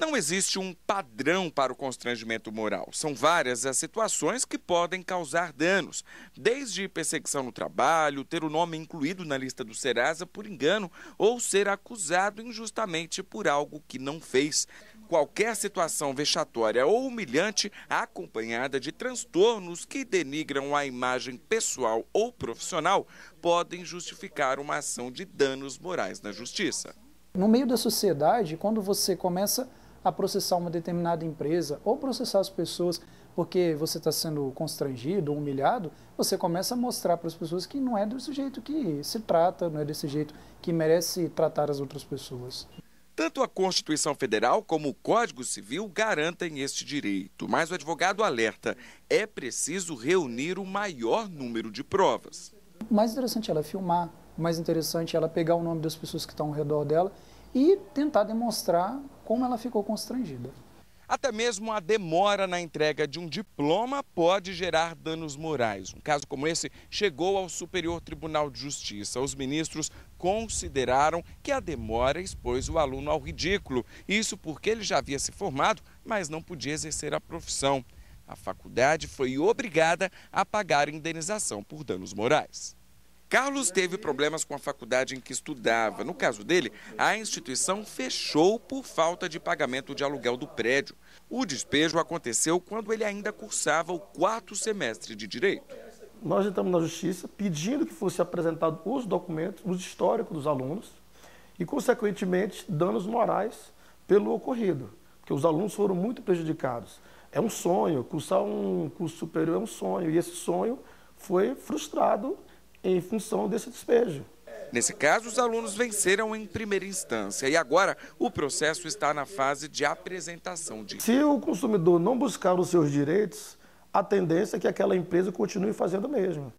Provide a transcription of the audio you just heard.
Não existe um padrão para o constrangimento moral. São várias as situações que podem causar danos, desde perseguição no trabalho, ter o nome incluído na lista do Serasa por engano ou ser acusado injustamente por algo que não fez. Qualquer situação vexatória ou humilhante acompanhada de transtornos que denigram a imagem pessoal ou profissional podem justificar uma ação de danos morais na justiça. No meio da sociedade, quando você começa a processar uma determinada empresa ou processar as pessoas porque você está sendo constrangido, humilhado, você começa a mostrar para as pessoas que não é desse jeito que se trata, não é desse jeito que merece tratar as outras pessoas. Tanto a Constituição Federal como o Código Civil garantem este direito, mas o advogado alerta: é preciso reunir o maior número de provas. O mais interessante é ela filmar, o mais interessante é ela pegar o nome das pessoas que estão tá ao redor dela e tentar demonstrar como ela ficou constrangida. Até mesmo a demora na entrega de um diploma pode gerar danos morais. Um caso como esse chegou ao Superior Tribunal de Justiça. Os ministros consideraram que a demora expôs o aluno ao ridículo. Isso porque ele já havia se formado, mas não podia exercer a profissão. A faculdade foi obrigada a pagar indenização por danos morais. Carlos teve problemas com a faculdade em que estudava. No caso dele, a instituição fechou por falta de pagamento de aluguel do prédio. O despejo aconteceu quando ele ainda cursava o quarto semestre de direito. Nós entramos na justiça pedindo que fosse apresentado os documentos, os históricos dos alunos e, consequentemente, danos morais pelo ocorrido, porque os alunos foram muito prejudicados. É um sonho, cursar um curso superior é um sonho e esse sonho foi frustrado em função desse despejo. Nesse caso, os alunos venceram em primeira instância e agora o processo está na fase de apresentação de. Se o consumidor não buscar os seus direitos, a tendência é que aquela empresa continue fazendo o mesmo.